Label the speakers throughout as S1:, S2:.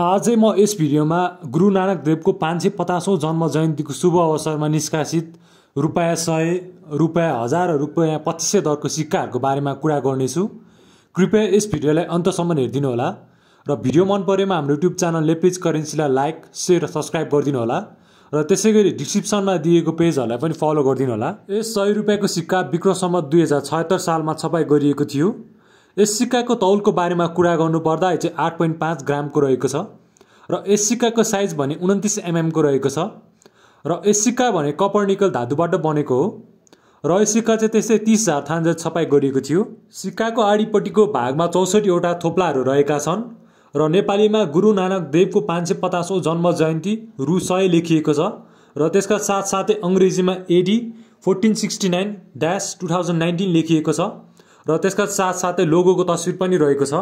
S1: आज म यस भिडियोमा गुरु नानक देवको पाँच सय पचासौँ जन्म जयन्तीको शुभ अवसरमा निष्कासित रुपियाँ सय रुपियाँ हजार र रुपियाँ पच्चिस सय दरको सिक्काहरूको बारेमा कुरा गर्नेछु कृपया यस भिडियोलाई अन्तसम्म हेरिदिनुहोला र भिडियो मन परेमा हाम्रो युट्युब च्यानल लेपिज करेन्सीलाई लाइक सेयर र सब्सक्राइब गरिदिनुहोला र त्यसै गरी डिस्क्रिप्सनमा दिएको पेजहरूलाई पनि फलो गरिदिनुहोला यस सय रुपियाँको सिक्का विक्रमसम्म दुई हजार छयत्तर सालमा छपाई गरिएको थियो यस सिक्काको तौलको बारेमा कुरा गर्नुपर्दा यो चाहिँ आठ पोइन्ट पाँच ग्रामको रहेको छ र यस सिक्काको साइज भने उन्तिस एमएमको mm रहेको छ र यस सिक्का भने कपर निकल धातुबाट बनेको हो र यो सिक्का चाहिँ त्यस्तै तिस हजार थान छपाई गरिएको थियो सिक्काको आडिपट्टिको भागमा चौसठीवटा थोप्लाहरू रहेका छन् र नेपालीमा गुरु नानक देवको पाँच सय पचासौँ जन्म जयन्ती रु सय लेखिएको छ र त्यसका साथसाथै अङ्ग्रेजीमा AD fourteen sixty nine dash two thousand nineteen लेखिएको छ र त्यसका साथसाथै लोगोको तस्विर पनि रहेको छ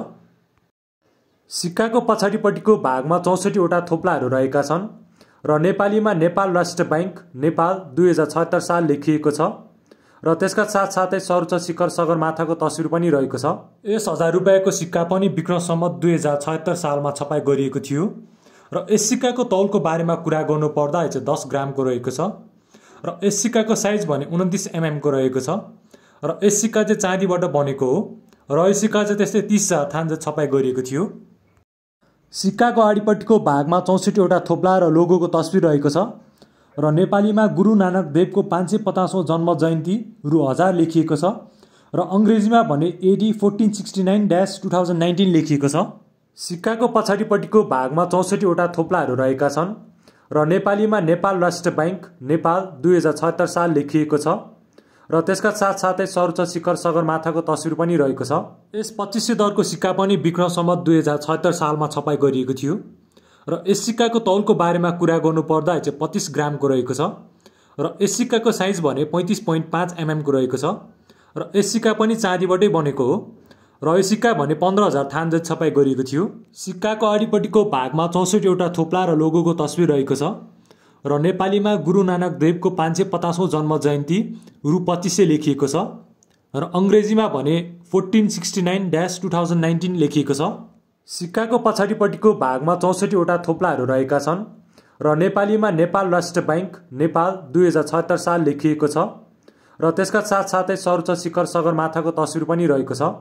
S1: सिक्काको पछाडिपट्टिको भागमा चौसठीवटा थोप्लाहरू रहेका छन् र नेपालीमा नेपाल राष्ट्र ब्याङ्क नेपाल दुई हजार छत्तर साल लेखिएको छ र त्यसका साथसाथै सर्वोच्च शिखर सगरमाथाको तस्विर पनि रहेको छ यस हजार रुपियाँको सिक्का पनि विक्रमसम्म दुई हजार छत्तर सालमा छपाई गरिएको थियो र यस सिक्काको तौलको बारेमा कुरा गर्नुपर्दा यो चाहिँ दस ग्रामको रहेको छ र यस सिक्काको साइज भने उन्तिस एमएमको रहेको छ र यस सिक्का चाहिँ चाँदीबाट बनेको हो र यो सिक्का चाहिँ त्यस्तै तिसवटा थान छपाई गरिएको थियो सिक्काको आडिपट्टिको भागमा चौसठीवटा थोप्ला र लोगोको तस्विर रहेको छ र नेपालीमा गुरु नानक देवको पाँच सय पचासौँ जन्म जयन्ती रु हजार लेखिएको छ र अङ्ग्रेजीमा भने AD fourteen sixty nine dash two thousand nineteen लेखिएको छ सिक्काको पछाडिपट्टिको भागमा चौसठीवटा थोप्लाहरू रहेका छन् र नेपालीमा नेपाल राष्ट्र ब्याङ्क नेपाल दुई हजार छत्तर साल लेखिएको छ र त्यसका साथसाथै सर्वोच्च शिखर सगरमाथाको तस्विर पनि रहेको छ यस पच्चिस सय दरको सिक्का पनि सम्मत दुई हजार छत्तर सालमा छपाई गरिएको थियो र यस सिक्काको तौलको बारेमा कुरा गर्नुपर्दा चाहिँ पच्चिस ग्रामको रहेको छ र यस सिक्काको साइज भने पैँतिस पोइन्ट पाँच एमएमको रहेको छ र यस सिक्का पनि चाँदीबाटै बनेको हो र यो सिक्का भने पन्ध्र हजार थान जति छपाई गरिएको थियो सिक्काको अडिपट्टिको भागमा चौसठीवटा थोप्ला र लोगोको तस्विर रहेको छ र नेपालीमा गुरु नानक देवको पाँच सय पचासौँ जन्म जयन्ती रु पच्चिस सय लेखिएको छ र अङ्ग्रेजीमा भने fourteen sixty nine dash two thousand nineteen लेखिएको छ सिक्काको पछाडिपट्टिको भागमा चौसठीवटा थोप्लाहरू रहेका छन् र नेपालीमा नेपाल राष्ट्र ब्याङ्क नेपाल दुई हजार छत्तर साल लेखिएको छ र त्यसका साथसाथै सर्वोच्च शिखर सगरमाथाको तस्विर पनि रहेको छ